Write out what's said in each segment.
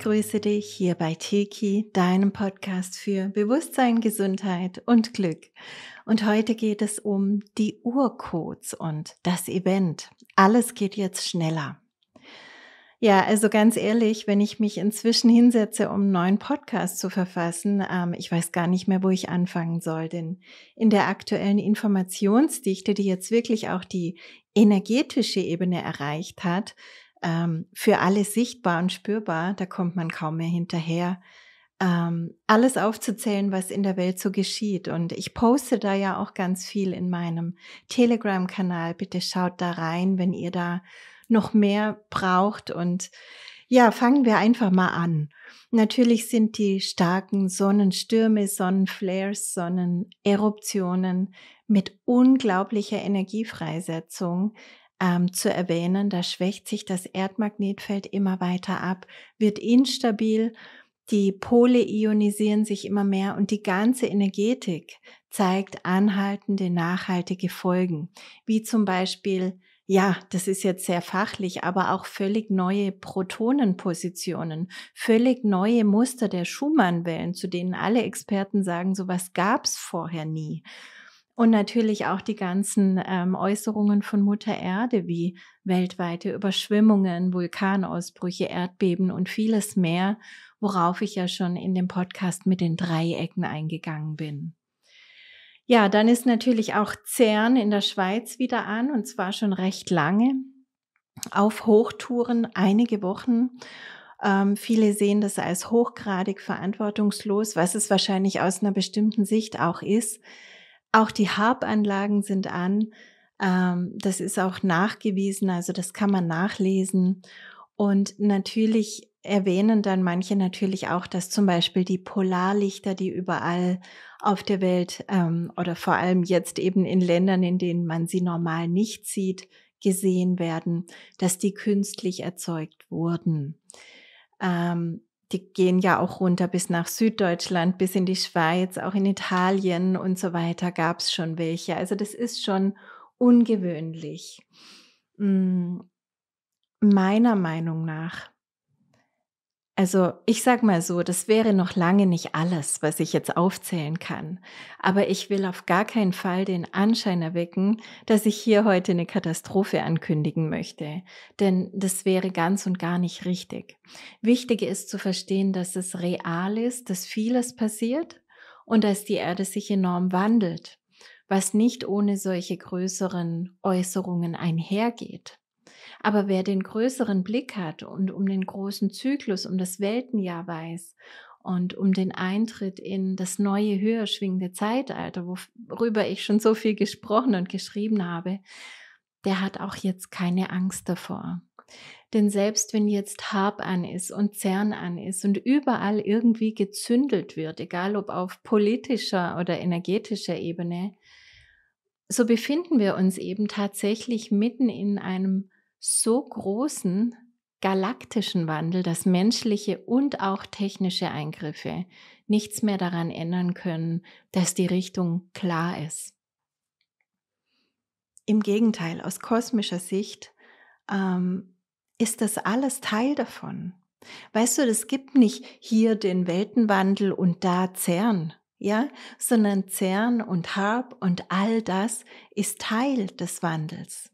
grüße dich hier bei Tiki, deinem Podcast für Bewusstsein, Gesundheit und Glück. Und heute geht es um die Urcodes und das Event. Alles geht jetzt schneller. Ja, also ganz ehrlich, wenn ich mich inzwischen hinsetze, um einen neuen Podcast zu verfassen, ähm, ich weiß gar nicht mehr, wo ich anfangen soll, denn in der aktuellen Informationsdichte, die jetzt wirklich auch die energetische Ebene erreicht hat, ähm, für alle sichtbar und spürbar. Da kommt man kaum mehr hinterher, ähm, alles aufzuzählen, was in der Welt so geschieht. Und ich poste da ja auch ganz viel in meinem Telegram-Kanal. Bitte schaut da rein, wenn ihr da noch mehr braucht. Und ja, fangen wir einfach mal an. Natürlich sind die starken Sonnenstürme, Sonnenflares, Sonneneruptionen mit unglaublicher Energiefreisetzung ähm, zu erwähnen. Da schwächt sich das Erdmagnetfeld immer weiter ab, wird instabil, die Pole ionisieren sich immer mehr und die ganze Energetik zeigt anhaltende, nachhaltige Folgen, wie zum Beispiel ja, das ist jetzt sehr fachlich, aber auch völlig neue Protonenpositionen, völlig neue Muster der Schumannwellen, zu denen alle Experten sagen, sowas gab's vorher nie. Und natürlich auch die ganzen ähm, Äußerungen von Mutter Erde wie weltweite Überschwimmungen, Vulkanausbrüche, Erdbeben und vieles mehr, worauf ich ja schon in dem Podcast mit den Dreiecken eingegangen bin. Ja, dann ist natürlich auch CERN in der Schweiz wieder an und zwar schon recht lange auf Hochtouren, einige Wochen. Ähm, viele sehen das als hochgradig verantwortungslos, was es wahrscheinlich aus einer bestimmten Sicht auch ist. Auch die harp sind an. Ähm, das ist auch nachgewiesen, also das kann man nachlesen. Und natürlich erwähnen dann manche natürlich auch, dass zum Beispiel die Polarlichter, die überall auf der Welt ähm, oder vor allem jetzt eben in Ländern, in denen man sie normal nicht sieht, gesehen werden, dass die künstlich erzeugt wurden. Ähm, die gehen ja auch runter bis nach Süddeutschland, bis in die Schweiz, auch in Italien und so weiter gab es schon welche. Also das ist schon ungewöhnlich. Hm, meiner Meinung nach also ich sag mal so, das wäre noch lange nicht alles, was ich jetzt aufzählen kann. Aber ich will auf gar keinen Fall den Anschein erwecken, dass ich hier heute eine Katastrophe ankündigen möchte. Denn das wäre ganz und gar nicht richtig. Wichtig ist zu verstehen, dass es real ist, dass vieles passiert und dass die Erde sich enorm wandelt was nicht ohne solche größeren Äußerungen einhergeht. Aber wer den größeren Blick hat und um den großen Zyklus, um das Weltenjahr weiß und um den Eintritt in das neue, höher schwingende Zeitalter, worüber ich schon so viel gesprochen und geschrieben habe, der hat auch jetzt keine Angst davor. Denn selbst wenn jetzt Harp an ist und Zern an ist und überall irgendwie gezündelt wird, egal ob auf politischer oder energetischer Ebene, so befinden wir uns eben tatsächlich mitten in einem so großen galaktischen Wandel, dass menschliche und auch technische Eingriffe nichts mehr daran ändern können, dass die Richtung klar ist. Im Gegenteil, aus kosmischer Sicht ähm, ist das alles Teil davon. Weißt du, es gibt nicht hier den Weltenwandel und da CERN, ja, sondern CERN und HARP und all das ist Teil des Wandels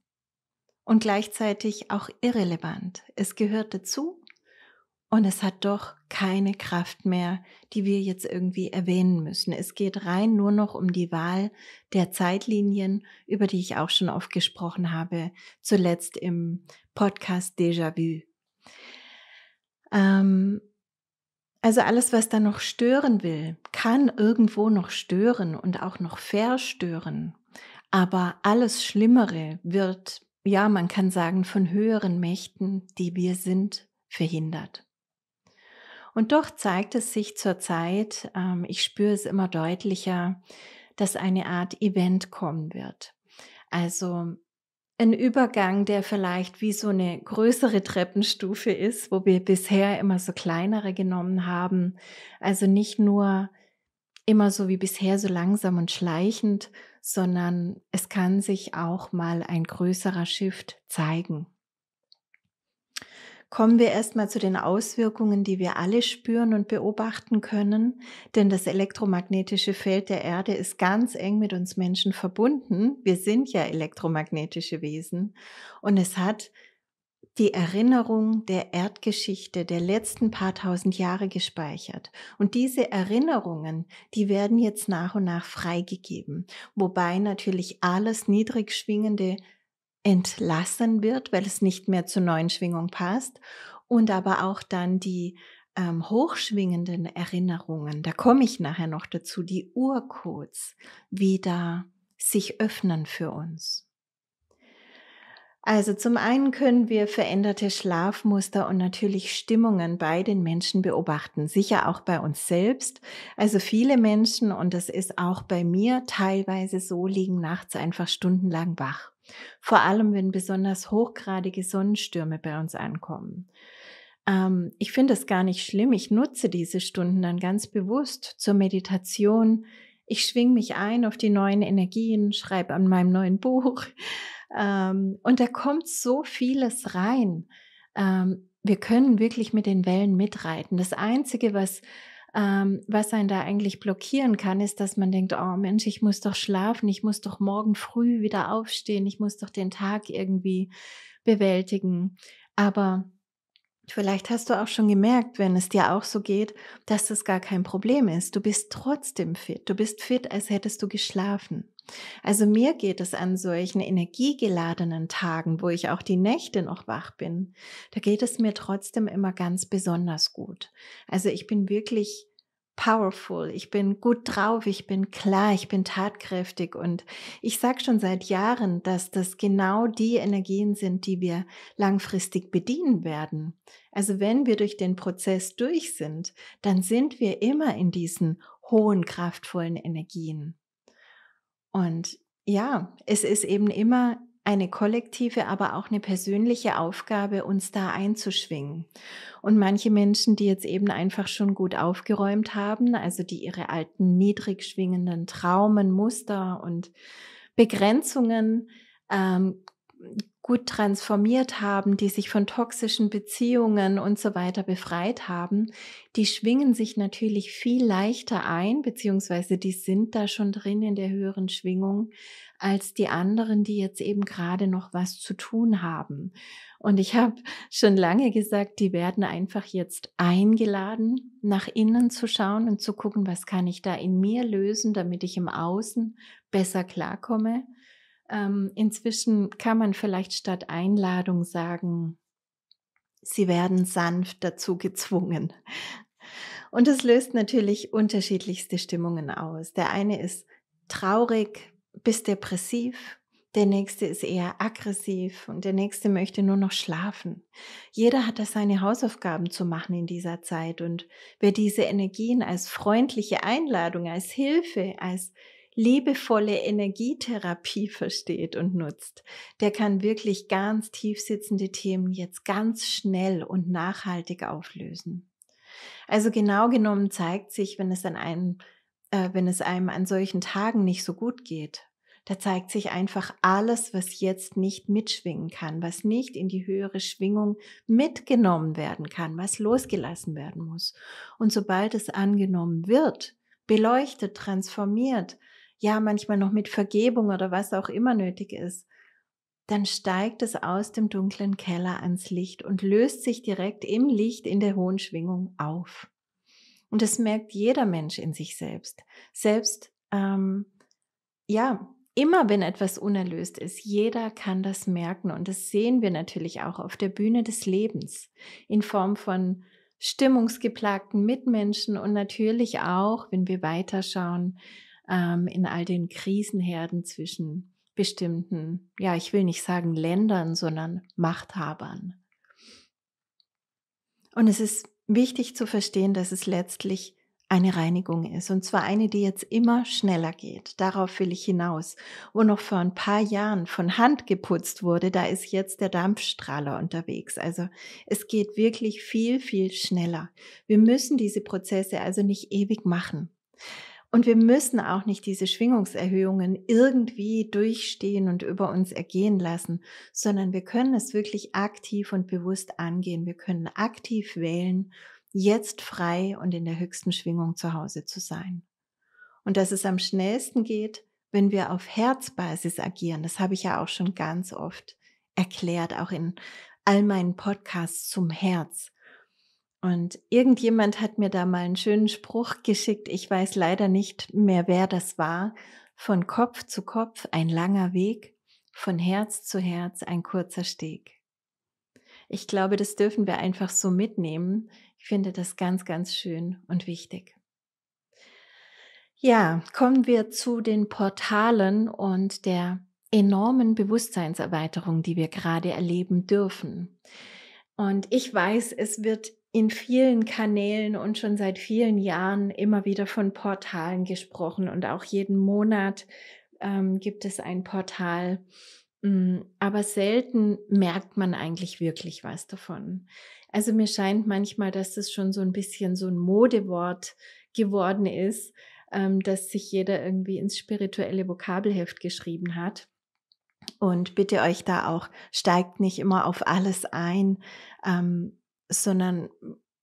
und gleichzeitig auch irrelevant. Es gehört dazu und es hat doch keine Kraft mehr, die wir jetzt irgendwie erwähnen müssen. Es geht rein nur noch um die Wahl der Zeitlinien, über die ich auch schon oft gesprochen habe, zuletzt im Podcast Déjà-vu. Ähm, also alles, was da noch stören will, kann irgendwo noch stören und auch noch verstören. Aber alles Schlimmere wird ja, man kann sagen, von höheren Mächten, die wir sind, verhindert. Und doch zeigt es sich zurzeit, ähm, ich spüre es immer deutlicher, dass eine Art Event kommen wird. Also ein Übergang, der vielleicht wie so eine größere Treppenstufe ist, wo wir bisher immer so kleinere genommen haben. Also nicht nur immer so wie bisher so langsam und schleichend, sondern es kann sich auch mal ein größerer Shift zeigen. Kommen wir erstmal zu den Auswirkungen, die wir alle spüren und beobachten können, denn das elektromagnetische Feld der Erde ist ganz eng mit uns Menschen verbunden. Wir sind ja elektromagnetische Wesen und es hat die Erinnerung der Erdgeschichte der letzten paar tausend Jahre gespeichert. Und diese Erinnerungen, die werden jetzt nach und nach freigegeben, wobei natürlich alles Niedrigschwingende entlassen wird, weil es nicht mehr zur neuen Schwingung passt. Und aber auch dann die ähm, hochschwingenden Erinnerungen, da komme ich nachher noch dazu, die Urcodes wieder sich öffnen für uns. Also zum einen können wir veränderte Schlafmuster und natürlich Stimmungen bei den Menschen beobachten, sicher auch bei uns selbst. Also viele Menschen, und das ist auch bei mir teilweise so, liegen nachts einfach stundenlang wach. Vor allem, wenn besonders hochgradige Sonnenstürme bei uns ankommen ähm, ich finde das gar nicht schlimm. Ich nutze diese Stunden dann ganz bewusst zur Meditation. Ich schwinge mich ein auf die neuen Energien, schreibe an meinem neuen Buch, ähm, und da kommt so vieles rein. Ähm, wir können wirklich mit den Wellen mitreiten. Das Einzige, was ähm, was einen da eigentlich blockieren kann, ist, dass man denkt, oh Mensch, ich muss doch schlafen, ich muss doch morgen früh wieder aufstehen, ich muss doch den Tag irgendwie bewältigen. Aber vielleicht hast du auch schon gemerkt, wenn es dir auch so geht, dass das gar kein Problem ist. Du bist trotzdem fit. Du bist fit, als hättest du geschlafen. Also mir geht es an solchen energiegeladenen Tagen, wo ich auch die Nächte noch wach bin, da geht es mir trotzdem immer ganz besonders gut. Also ich bin wirklich powerful, ich bin gut drauf, ich bin klar, ich bin tatkräftig und ich sage schon seit Jahren, dass das genau die Energien sind, die wir langfristig bedienen werden. Also wenn wir durch den Prozess durch sind, dann sind wir immer in diesen hohen, kraftvollen Energien. Und ja, es ist eben immer eine kollektive, aber auch eine persönliche Aufgabe, uns da einzuschwingen. Und manche Menschen, die jetzt eben einfach schon gut aufgeräumt haben, also die ihre alten niedrig schwingenden Traumen, Muster und Begrenzungen ähm, gut transformiert haben, die sich von toxischen Beziehungen und so weiter befreit haben, die schwingen sich natürlich viel leichter ein, beziehungsweise die sind da schon drin in der höheren Schwingung, als die anderen, die jetzt eben gerade noch was zu tun haben. Und ich habe schon lange gesagt, die werden einfach jetzt eingeladen, nach innen zu schauen und zu gucken, was kann ich da in mir lösen, damit ich im Außen besser klarkomme ähm, inzwischen kann man vielleicht statt Einladung sagen, sie werden sanft dazu gezwungen. Und das löst natürlich unterschiedlichste Stimmungen aus. Der eine ist traurig bis depressiv, der nächste ist eher aggressiv und der nächste möchte nur noch schlafen. Jeder hat da seine Hausaufgaben zu machen in dieser Zeit und wer diese Energien als freundliche Einladung, als Hilfe, als liebevolle Energietherapie versteht und nutzt, der kann wirklich ganz tief sitzende Themen jetzt ganz schnell und nachhaltig auflösen. Also genau genommen zeigt sich, wenn es, an einem, äh, wenn es einem an solchen Tagen nicht so gut geht, da zeigt sich einfach alles, was jetzt nicht mitschwingen kann, was nicht in die höhere Schwingung mitgenommen werden kann, was losgelassen werden muss. Und sobald es angenommen wird, beleuchtet, transformiert, ja manchmal noch mit Vergebung oder was auch immer nötig ist, dann steigt es aus dem dunklen Keller ans Licht und löst sich direkt im Licht in der hohen Schwingung auf. Und das merkt jeder Mensch in sich selbst. Selbst, ähm, ja, immer wenn etwas unerlöst ist, jeder kann das merken. Und das sehen wir natürlich auch auf der Bühne des Lebens in Form von stimmungsgeplagten Mitmenschen und natürlich auch, wenn wir weiterschauen, ähm, in all den Krisenherden zwischen bestimmten, ja, ich will nicht sagen Ländern, sondern Machthabern. Und es ist wichtig zu verstehen, dass es letztlich eine Reinigung ist. Und zwar eine, die jetzt immer schneller geht. Darauf will ich hinaus. Wo noch vor ein paar Jahren von Hand geputzt wurde, da ist jetzt der Dampfstrahler unterwegs. Also es geht wirklich viel, viel schneller. Wir müssen diese Prozesse also nicht ewig machen. Und wir müssen auch nicht diese Schwingungserhöhungen irgendwie durchstehen und über uns ergehen lassen, sondern wir können es wirklich aktiv und bewusst angehen. Wir können aktiv wählen, jetzt frei und in der höchsten Schwingung zu Hause zu sein. Und dass es am schnellsten geht, wenn wir auf Herzbasis agieren. Das habe ich ja auch schon ganz oft erklärt, auch in all meinen Podcasts zum Herz. Und irgendjemand hat mir da mal einen schönen Spruch geschickt. Ich weiß leider nicht mehr, wer das war. Von Kopf zu Kopf ein langer Weg, von Herz zu Herz ein kurzer Steg. Ich glaube, das dürfen wir einfach so mitnehmen. Ich finde das ganz, ganz schön und wichtig. Ja, kommen wir zu den Portalen und der enormen Bewusstseinserweiterung, die wir gerade erleben dürfen. Und ich weiß, es wird in vielen Kanälen und schon seit vielen Jahren immer wieder von Portalen gesprochen und auch jeden Monat ähm, gibt es ein Portal. Mm, aber selten merkt man eigentlich wirklich was davon. Also mir scheint manchmal, dass das schon so ein bisschen so ein Modewort geworden ist, ähm, dass sich jeder irgendwie ins spirituelle Vokabelheft geschrieben hat. Und bitte euch da auch, steigt nicht immer auf alles ein. Ähm, sondern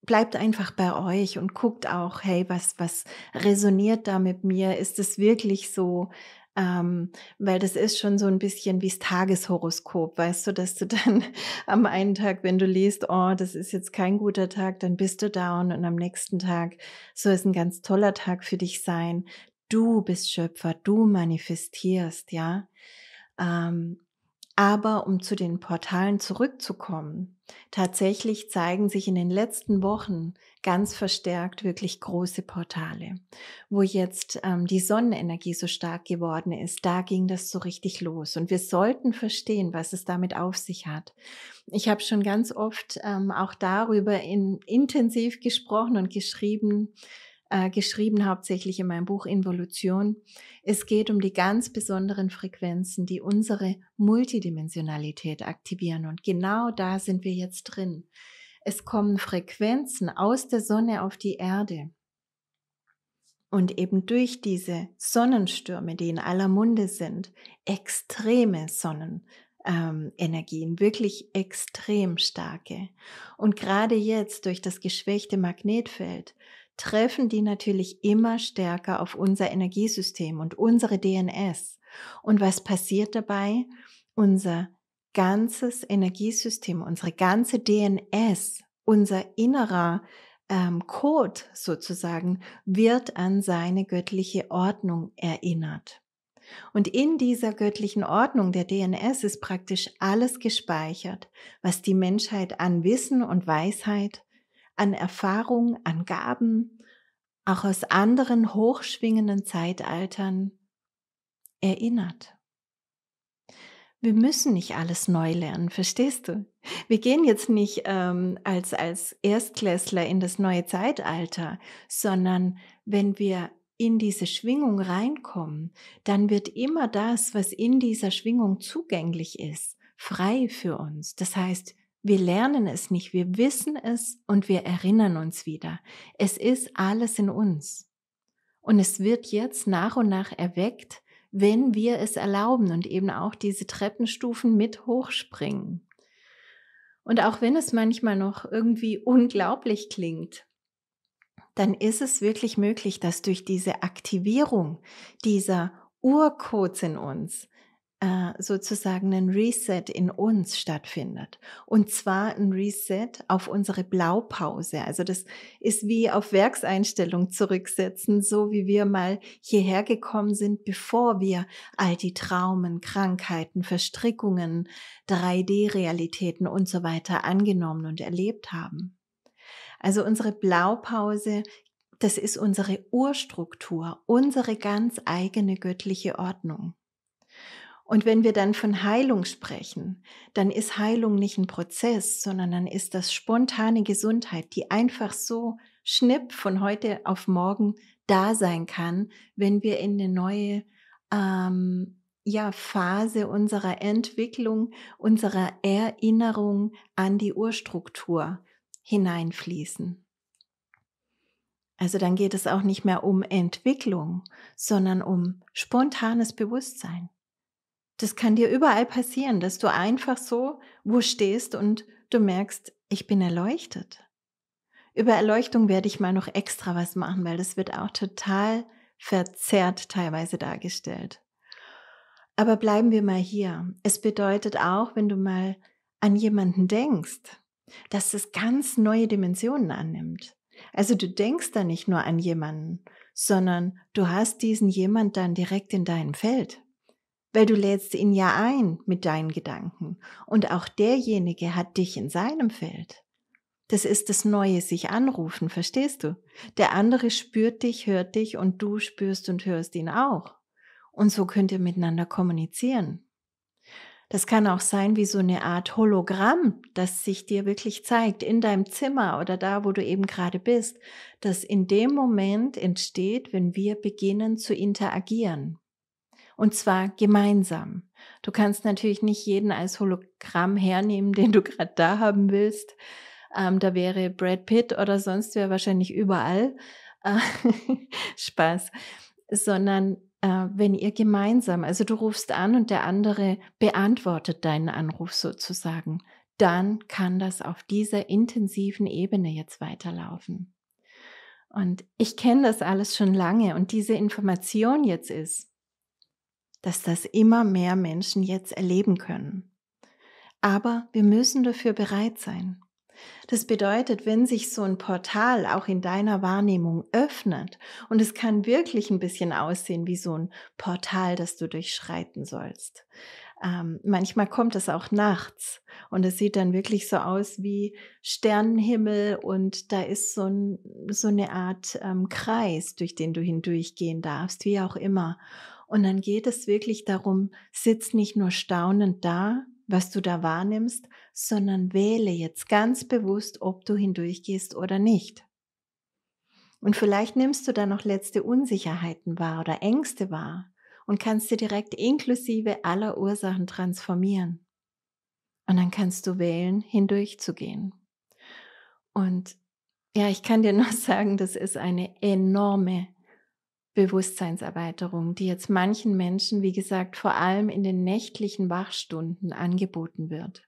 bleibt einfach bei euch und guckt auch, hey, was, was resoniert da mit mir? Ist es wirklich so? Ähm, weil das ist schon so ein bisschen wie das Tageshoroskop, weißt du, dass du dann am einen Tag, wenn du liest, oh, das ist jetzt kein guter Tag, dann bist du down und am nächsten Tag soll es ein ganz toller Tag für dich sein. Du bist Schöpfer, du manifestierst, ja. Ähm, aber um zu den Portalen zurückzukommen, tatsächlich zeigen sich in den letzten Wochen ganz verstärkt wirklich große Portale, wo jetzt ähm, die Sonnenenergie so stark geworden ist. Da ging das so richtig los. Und wir sollten verstehen, was es damit auf sich hat. Ich habe schon ganz oft ähm, auch darüber in, intensiv gesprochen und geschrieben, äh, geschrieben, hauptsächlich in meinem Buch Involution. Es geht um die ganz besonderen Frequenzen, die unsere Multidimensionalität aktivieren. Und genau da sind wir jetzt drin. Es kommen Frequenzen aus der Sonne auf die Erde. Und eben durch diese Sonnenstürme, die in aller Munde sind, extreme Sonnen, ähm, Energien, wirklich extrem starke. Und gerade jetzt durch das geschwächte Magnetfeld treffen die natürlich immer stärker auf unser Energiesystem und unsere DNS. Und was passiert dabei? Unser ganzes Energiesystem, unsere ganze DNS, unser innerer ähm, Code sozusagen wird an seine göttliche Ordnung erinnert. Und in dieser göttlichen Ordnung der DNS ist praktisch alles gespeichert, was die Menschheit an Wissen und Weisheit, an Erfahrung, an Gaben, auch aus anderen hochschwingenden Zeitaltern erinnert. Wir müssen nicht alles neu lernen, verstehst du? Wir gehen jetzt nicht ähm, als, als Erstklässler in das neue Zeitalter, sondern wenn wir in diese Schwingung reinkommen, dann wird immer das, was in dieser Schwingung zugänglich ist, frei für uns. Das heißt, wir lernen es nicht, wir wissen es und wir erinnern uns wieder. Es ist alles in uns. Und es wird jetzt nach und nach erweckt, wenn wir es erlauben und eben auch diese Treppenstufen mit hochspringen. Und auch wenn es manchmal noch irgendwie unglaublich klingt, dann ist es wirklich möglich, dass durch diese Aktivierung dieser Urcodes in uns äh, sozusagen ein Reset in uns stattfindet. Und zwar ein Reset auf unsere Blaupause. Also das ist wie auf Werkseinstellung zurücksetzen, so wie wir mal hierher gekommen sind, bevor wir all die Traumen, Krankheiten, Verstrickungen, 3D-Realitäten und so weiter angenommen und erlebt haben. Also unsere Blaupause das ist unsere Urstruktur, unsere ganz eigene göttliche Ordnung. Und wenn wir dann von Heilung sprechen, dann ist Heilung nicht ein Prozess, sondern dann ist das spontane Gesundheit, die einfach so schnipp von heute auf morgen da sein kann, wenn wir in eine neue ähm, ja, Phase unserer Entwicklung, unserer Erinnerung an die Urstruktur hineinfließen. Also dann geht es auch nicht mehr um Entwicklung, sondern um spontanes Bewusstsein. Das kann dir überall passieren, dass du einfach so wo stehst und du merkst, ich bin erleuchtet. Über Erleuchtung werde ich mal noch extra was machen, weil das wird auch total verzerrt teilweise dargestellt. Aber bleiben wir mal hier. Es bedeutet auch, wenn du mal an jemanden denkst, dass es ganz neue Dimensionen annimmt. Also du denkst da nicht nur an jemanden, sondern du hast diesen jemand dann direkt in deinem Feld weil du lädst ihn ja ein mit deinen Gedanken und auch derjenige hat dich in seinem Feld. Das ist das Neue, sich anrufen, verstehst du? Der andere spürt dich, hört dich und du spürst und hörst ihn auch. Und so könnt ihr miteinander kommunizieren. Das kann auch sein wie so eine Art Hologramm, das sich dir wirklich zeigt in deinem Zimmer oder da, wo du eben gerade bist, das in dem Moment entsteht, wenn wir beginnen zu interagieren. Und zwar gemeinsam. Du kannst natürlich nicht jeden als Hologramm hernehmen, den du gerade da haben willst. Ähm, da wäre Brad Pitt oder sonst wer wahrscheinlich überall. Äh, Spaß. Sondern äh, wenn ihr gemeinsam, also du rufst an und der andere beantwortet deinen Anruf sozusagen, dann kann das auf dieser intensiven Ebene jetzt weiterlaufen. Und ich kenne das alles schon lange und diese Information jetzt ist, dass das immer mehr Menschen jetzt erleben können. Aber wir müssen dafür bereit sein. Das bedeutet, wenn sich so ein Portal auch in deiner Wahrnehmung öffnet, und es kann wirklich ein bisschen aussehen wie so ein Portal, das du durchschreiten sollst. Ähm, manchmal kommt es auch nachts und es sieht dann wirklich so aus wie Sternenhimmel und da ist so, ein, so eine Art ähm, Kreis, durch den du hindurchgehen darfst, wie auch immer. Und dann geht es wirklich darum, sitz nicht nur staunend da, was du da wahrnimmst, sondern wähle jetzt ganz bewusst, ob du hindurchgehst oder nicht. Und vielleicht nimmst du da noch letzte Unsicherheiten wahr oder Ängste wahr und kannst sie direkt inklusive aller Ursachen transformieren. Und dann kannst du wählen, hindurchzugehen. Und ja, ich kann dir nur sagen, das ist eine enorme Bewusstseinserweiterung, die jetzt manchen Menschen, wie gesagt, vor allem in den nächtlichen Wachstunden angeboten wird.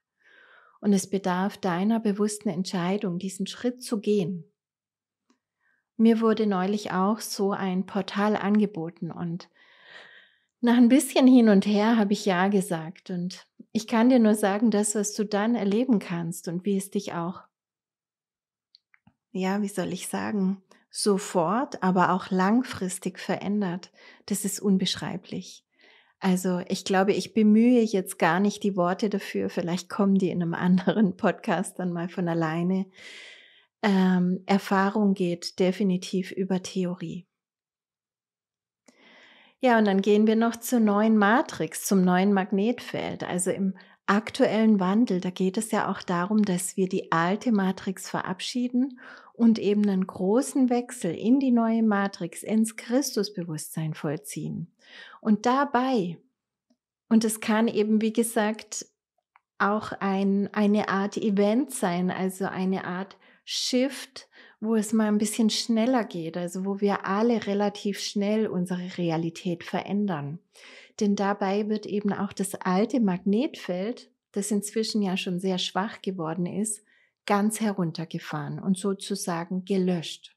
Und es bedarf deiner bewussten Entscheidung, diesen Schritt zu gehen. Mir wurde neulich auch so ein Portal angeboten und nach ein bisschen hin und her habe ich Ja gesagt und ich kann dir nur sagen, das, was du dann erleben kannst und wie es dich auch, ja, wie soll ich sagen, sofort, aber auch langfristig verändert, das ist unbeschreiblich. Also ich glaube, ich bemühe jetzt gar nicht die Worte dafür, vielleicht kommen die in einem anderen Podcast dann mal von alleine. Ähm, Erfahrung geht definitiv über Theorie. Ja, und dann gehen wir noch zur neuen Matrix, zum neuen Magnetfeld. Also im aktuellen Wandel, da geht es ja auch darum, dass wir die alte Matrix verabschieden und eben einen großen Wechsel in die neue Matrix, ins Christusbewusstsein vollziehen. Und dabei, und es kann eben, wie gesagt, auch ein, eine Art Event sein, also eine Art Shift, wo es mal ein bisschen schneller geht, also wo wir alle relativ schnell unsere Realität verändern. Denn dabei wird eben auch das alte Magnetfeld, das inzwischen ja schon sehr schwach geworden ist, ganz heruntergefahren und sozusagen gelöscht.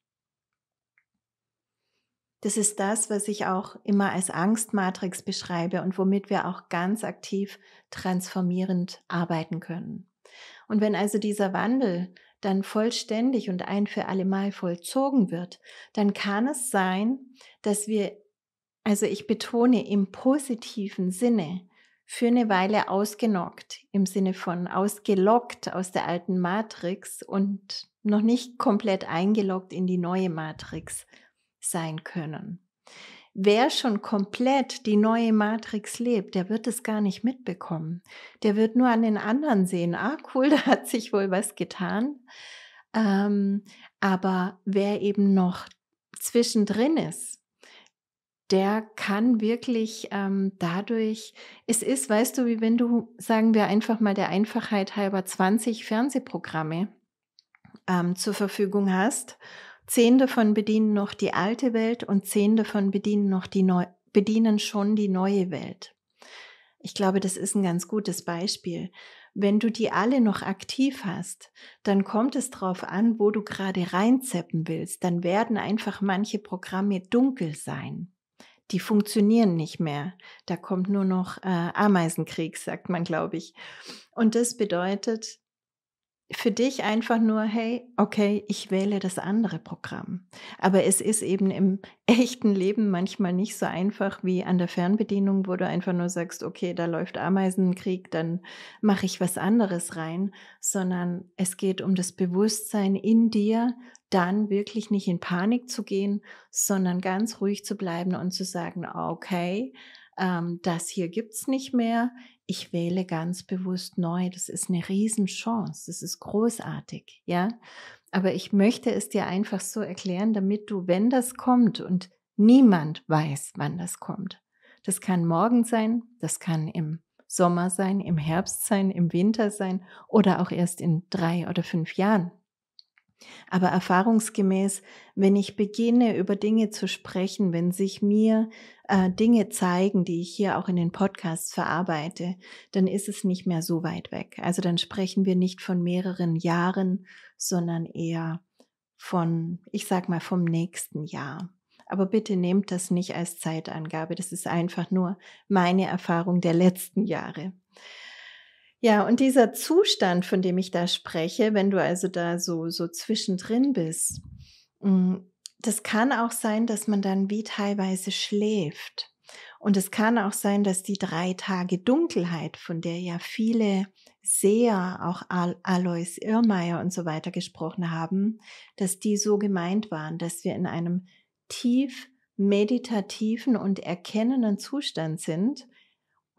Das ist das, was ich auch immer als Angstmatrix beschreibe und womit wir auch ganz aktiv transformierend arbeiten können. Und wenn also dieser Wandel dann vollständig und ein für allemal vollzogen wird, dann kann es sein, dass wir, also ich betone im positiven Sinne, für eine Weile ausgenockt, im Sinne von ausgelockt aus der alten Matrix und noch nicht komplett eingeloggt in die neue Matrix sein können. Wer schon komplett die neue Matrix lebt, der wird es gar nicht mitbekommen. Der wird nur an den anderen sehen, ah cool, da hat sich wohl was getan. Ähm, aber wer eben noch zwischendrin ist, der kann wirklich ähm, dadurch, es ist, weißt du, wie wenn du, sagen wir einfach mal der Einfachheit halber, 20 Fernsehprogramme ähm, zur Verfügung hast. Zehn davon bedienen noch die alte Welt und zehn davon bedienen noch die neu, bedienen schon die neue Welt. Ich glaube, das ist ein ganz gutes Beispiel. Wenn du die alle noch aktiv hast, dann kommt es drauf an, wo du gerade reinzeppen willst. Dann werden einfach manche Programme dunkel sein die funktionieren nicht mehr. Da kommt nur noch äh, Ameisenkrieg, sagt man, glaube ich. Und das bedeutet für dich einfach nur, hey, okay, ich wähle das andere Programm. Aber es ist eben im echten Leben manchmal nicht so einfach wie an der Fernbedienung, wo du einfach nur sagst, okay, da läuft Ameisenkrieg, dann mache ich was anderes rein, sondern es geht um das Bewusstsein in dir, dann wirklich nicht in Panik zu gehen, sondern ganz ruhig zu bleiben und zu sagen, okay, ähm, das hier gibt es nicht mehr, ich wähle ganz bewusst neu. Das ist eine Riesenchance, das ist großartig, ja. Aber ich möchte es dir einfach so erklären, damit du, wenn das kommt und niemand weiß, wann das kommt, das kann morgen sein, das kann im Sommer sein, im Herbst sein, im Winter sein oder auch erst in drei oder fünf Jahren. Aber erfahrungsgemäß, wenn ich beginne, über Dinge zu sprechen, wenn sich mir äh, Dinge zeigen, die ich hier auch in den Podcasts verarbeite, dann ist es nicht mehr so weit weg. Also dann sprechen wir nicht von mehreren Jahren, sondern eher von, ich sag mal, vom nächsten Jahr. Aber bitte nehmt das nicht als Zeitangabe. Das ist einfach nur meine Erfahrung der letzten Jahre. Ja, und dieser Zustand, von dem ich da spreche, wenn du also da so, so zwischendrin bist, mm, das kann auch sein, dass man dann wie teilweise schläft. Und es kann auch sein, dass die drei Tage Dunkelheit, von der ja viele Seher, auch Alois Irrmeier und so weiter gesprochen haben, dass die so gemeint waren, dass wir in einem tief meditativen und erkennenden Zustand sind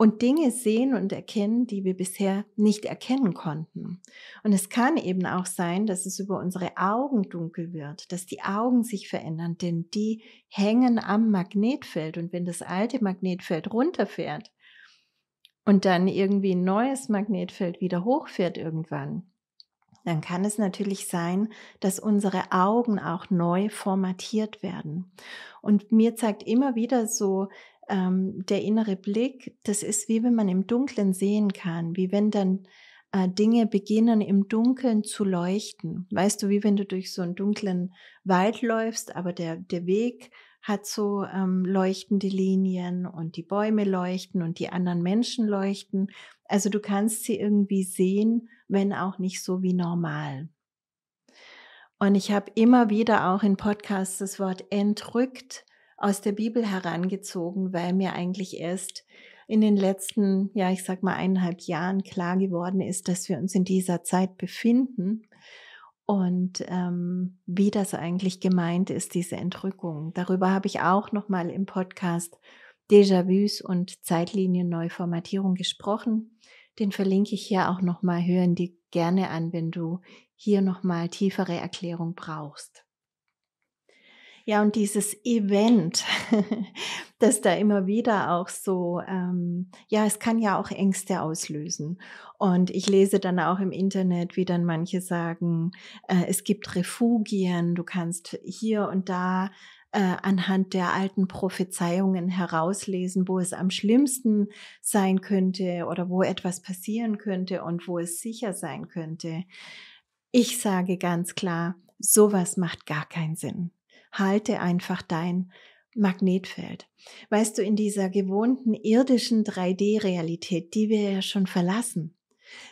und Dinge sehen und erkennen, die wir bisher nicht erkennen konnten. Und es kann eben auch sein, dass es über unsere Augen dunkel wird, dass die Augen sich verändern, denn die hängen am Magnetfeld. Und wenn das alte Magnetfeld runterfährt und dann irgendwie ein neues Magnetfeld wieder hochfährt irgendwann, dann kann es natürlich sein, dass unsere Augen auch neu formatiert werden. Und mir zeigt immer wieder so ähm, der innere Blick, das ist wie wenn man im Dunkeln sehen kann, wie wenn dann äh, Dinge beginnen im Dunkeln zu leuchten. Weißt du, wie wenn du durch so einen dunklen Wald läufst, aber der, der Weg hat so ähm, leuchtende Linien und die Bäume leuchten und die anderen Menschen leuchten. Also du kannst sie irgendwie sehen, wenn auch nicht so wie normal. Und ich habe immer wieder auch in Podcasts das Wort entrückt aus der Bibel herangezogen, weil mir eigentlich erst in den letzten, ja, ich sag mal eineinhalb Jahren klar geworden ist, dass wir uns in dieser Zeit befinden und ähm, wie das eigentlich gemeint ist, diese Entrückung. Darüber habe ich auch nochmal im Podcast Déjà-vus und Zeitlinienneuformatierung gesprochen. Den verlinke ich hier auch nochmal. Hören die gerne an, wenn du hier nochmal tiefere Erklärung brauchst. Ja, und dieses Event, das da immer wieder auch so, ähm, ja, es kann ja auch Ängste auslösen. Und ich lese dann auch im Internet, wie dann manche sagen, äh, es gibt Refugien, du kannst hier und da äh, anhand der alten Prophezeiungen herauslesen, wo es am schlimmsten sein könnte oder wo etwas passieren könnte und wo es sicher sein könnte. Ich sage ganz klar, sowas macht gar keinen Sinn halte einfach dein Magnetfeld. Weißt du, in dieser gewohnten irdischen 3D-Realität, die wir ja schon verlassen,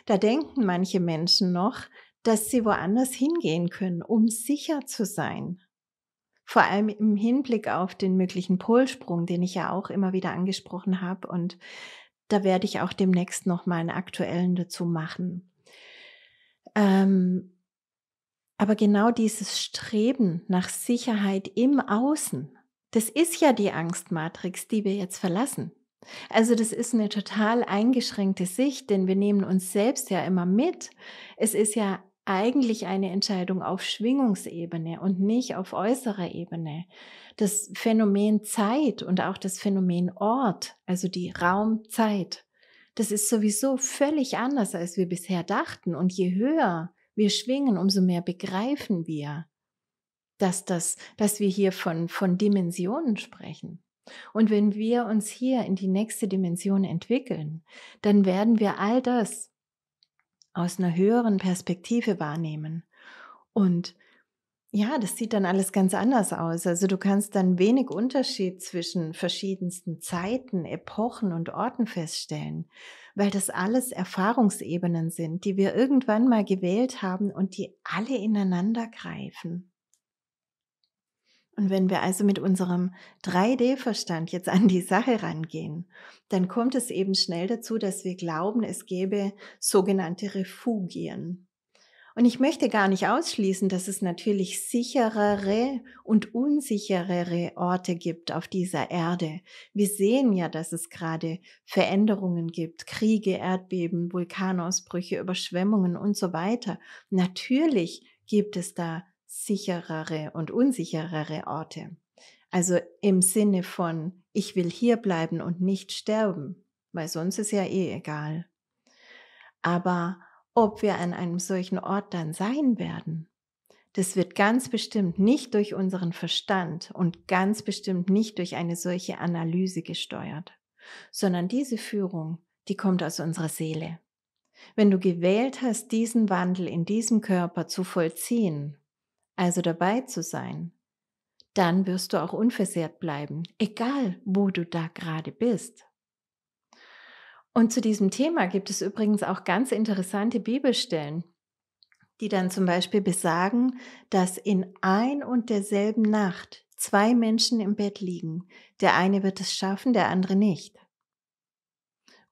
da denken manche Menschen noch, dass sie woanders hingehen können, um sicher zu sein. Vor allem im Hinblick auf den möglichen Polsprung, den ich ja auch immer wieder angesprochen habe. Und da werde ich auch demnächst noch mal einen aktuellen dazu machen. Ähm, aber genau dieses Streben nach Sicherheit im Außen, das ist ja die Angstmatrix, die wir jetzt verlassen. Also das ist eine total eingeschränkte Sicht, denn wir nehmen uns selbst ja immer mit. Es ist ja eigentlich eine Entscheidung auf Schwingungsebene und nicht auf äußerer Ebene. Das Phänomen Zeit und auch das Phänomen Ort, also die Raumzeit, das ist sowieso völlig anders, als wir bisher dachten. Und je höher wir schwingen, umso mehr begreifen wir, dass, das, dass wir hier von, von Dimensionen sprechen. Und wenn wir uns hier in die nächste Dimension entwickeln, dann werden wir all das aus einer höheren Perspektive wahrnehmen und ja, das sieht dann alles ganz anders aus. Also du kannst dann wenig Unterschied zwischen verschiedensten Zeiten, Epochen und Orten feststellen, weil das alles Erfahrungsebenen sind, die wir irgendwann mal gewählt haben und die alle ineinander greifen. Und wenn wir also mit unserem 3D-Verstand jetzt an die Sache rangehen, dann kommt es eben schnell dazu, dass wir glauben, es gäbe sogenannte Refugien. Und ich möchte gar nicht ausschließen, dass es natürlich sicherere und unsicherere Orte gibt auf dieser Erde. Wir sehen ja, dass es gerade Veränderungen gibt, Kriege, Erdbeben, Vulkanausbrüche, Überschwemmungen und so weiter. Natürlich gibt es da sicherere und unsicherere Orte. Also im Sinne von, ich will hier bleiben und nicht sterben, weil sonst ist ja eh egal. Aber ob wir an einem solchen Ort dann sein werden, das wird ganz bestimmt nicht durch unseren Verstand und ganz bestimmt nicht durch eine solche Analyse gesteuert, sondern diese Führung, die kommt aus unserer Seele. Wenn du gewählt hast, diesen Wandel in diesem Körper zu vollziehen, also dabei zu sein, dann wirst du auch unversehrt bleiben, egal wo du da gerade bist. Und zu diesem Thema gibt es übrigens auch ganz interessante Bibelstellen, die dann zum Beispiel besagen, dass in ein und derselben Nacht zwei Menschen im Bett liegen. Der eine wird es schaffen, der andere nicht.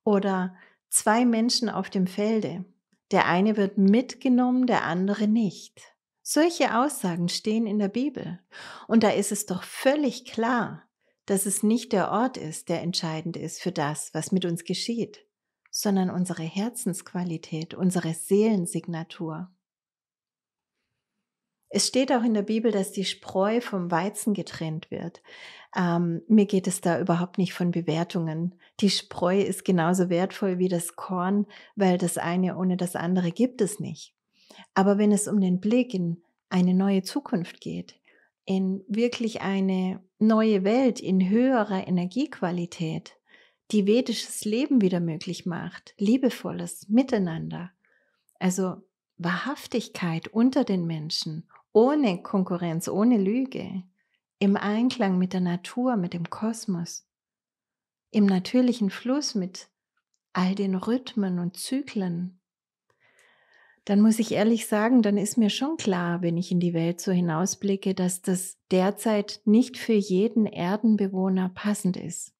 Oder zwei Menschen auf dem Felde. Der eine wird mitgenommen, der andere nicht. Solche Aussagen stehen in der Bibel. Und da ist es doch völlig klar, dass es nicht der Ort ist, der entscheidend ist für das, was mit uns geschieht, sondern unsere Herzensqualität, unsere Seelensignatur. Es steht auch in der Bibel, dass die Spreu vom Weizen getrennt wird. Ähm, mir geht es da überhaupt nicht von Bewertungen. Die Spreu ist genauso wertvoll wie das Korn, weil das eine ohne das andere gibt es nicht. Aber wenn es um den Blick in eine neue Zukunft geht, in wirklich eine neue Welt in höherer Energiequalität, die vedisches Leben wieder möglich macht, liebevolles Miteinander, also Wahrhaftigkeit unter den Menschen, ohne Konkurrenz, ohne Lüge, im Einklang mit der Natur, mit dem Kosmos, im natürlichen Fluss mit all den Rhythmen und Zyklen dann muss ich ehrlich sagen, dann ist mir schon klar, wenn ich in die Welt so hinausblicke, dass das derzeit nicht für jeden Erdenbewohner passend ist.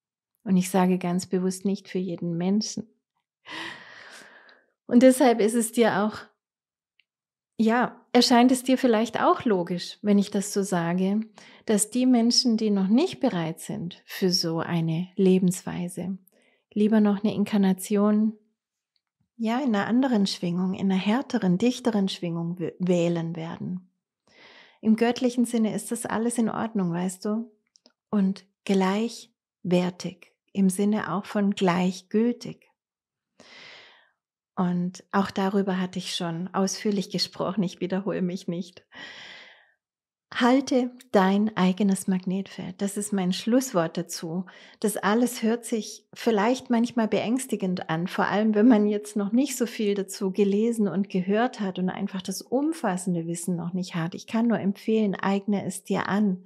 Und ich sage ganz bewusst nicht für jeden Menschen. Und deshalb ist es dir auch, ja, erscheint es dir vielleicht auch logisch, wenn ich das so sage, dass die Menschen, die noch nicht bereit sind für so eine Lebensweise, lieber noch eine Inkarnation ja, in einer anderen Schwingung, in einer härteren, dichteren Schwingung wählen werden. Im göttlichen Sinne ist das alles in Ordnung, weißt du? Und gleichwertig, im Sinne auch von gleichgültig. Und auch darüber hatte ich schon ausführlich gesprochen, ich wiederhole mich nicht. Halte dein eigenes Magnetfeld. Das ist mein Schlusswort dazu. Das alles hört sich vielleicht manchmal beängstigend an, vor allem wenn man jetzt noch nicht so viel dazu gelesen und gehört hat und einfach das umfassende Wissen noch nicht hat. Ich kann nur empfehlen, eigne es dir an,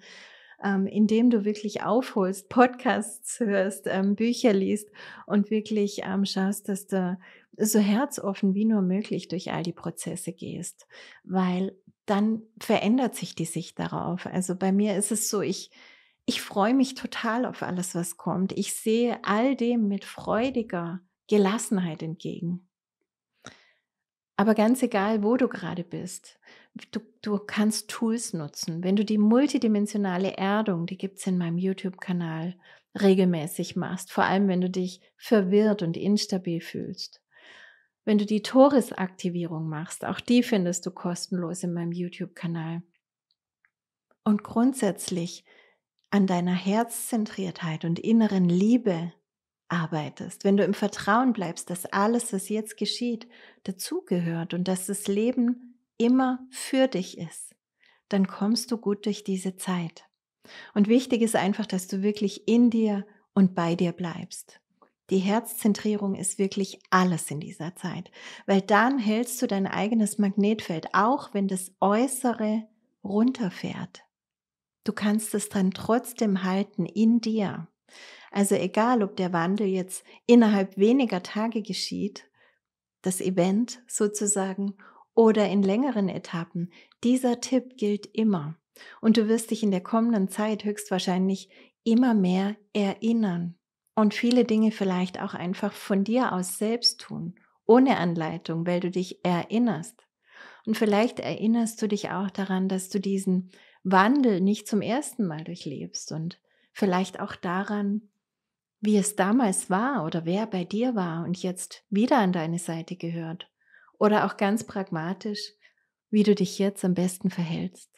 ähm, indem du wirklich aufholst, Podcasts hörst, ähm, Bücher liest und wirklich ähm, schaust, dass du so herzoffen wie nur möglich durch all die Prozesse gehst, weil dann verändert sich die Sicht darauf. Also bei mir ist es so, ich, ich freue mich total auf alles, was kommt. Ich sehe all dem mit freudiger Gelassenheit entgegen. Aber ganz egal, wo du gerade bist, du, du kannst Tools nutzen. Wenn du die multidimensionale Erdung, die gibt es in meinem YouTube-Kanal, regelmäßig machst, vor allem wenn du dich verwirrt und instabil fühlst, wenn du die Toris-Aktivierung machst. Auch die findest du kostenlos in meinem YouTube-Kanal. Und grundsätzlich an deiner Herzzentriertheit und inneren Liebe arbeitest, wenn du im Vertrauen bleibst, dass alles, was jetzt geschieht, dazugehört und dass das Leben immer für dich ist, dann kommst du gut durch diese Zeit. Und wichtig ist einfach, dass du wirklich in dir und bei dir bleibst. Die Herzzentrierung ist wirklich alles in dieser Zeit, weil dann hältst du dein eigenes Magnetfeld, auch wenn das Äußere runterfährt. Du kannst es dann trotzdem halten in dir. Also egal, ob der Wandel jetzt innerhalb weniger Tage geschieht, das Event sozusagen, oder in längeren Etappen, dieser Tipp gilt immer. Und du wirst dich in der kommenden Zeit höchstwahrscheinlich immer mehr erinnern und viele Dinge vielleicht auch einfach von dir aus selbst tun, ohne Anleitung, weil du dich erinnerst. Und vielleicht erinnerst du dich auch daran, dass du diesen Wandel nicht zum ersten Mal durchlebst und vielleicht auch daran, wie es damals war oder wer bei dir war und jetzt wieder an deine Seite gehört. Oder auch ganz pragmatisch, wie du dich jetzt am besten verhältst.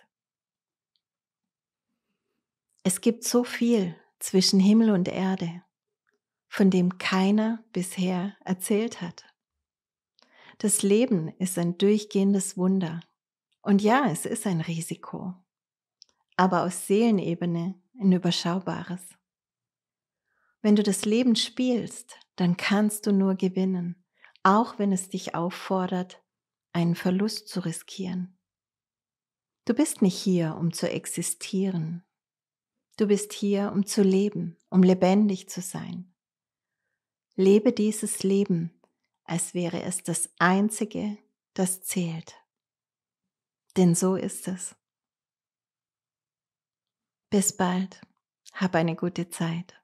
Es gibt so viel zwischen Himmel und Erde von dem keiner bisher erzählt hat. Das Leben ist ein durchgehendes Wunder. Und ja, es ist ein Risiko, aber aus Seelenebene ein überschaubares. Wenn du das Leben spielst, dann kannst du nur gewinnen, auch wenn es dich auffordert, einen Verlust zu riskieren. Du bist nicht hier, um zu existieren. Du bist hier, um zu leben, um lebendig zu sein, Lebe dieses Leben, als wäre es das Einzige, das zählt. Denn so ist es. Bis bald. Hab eine gute Zeit.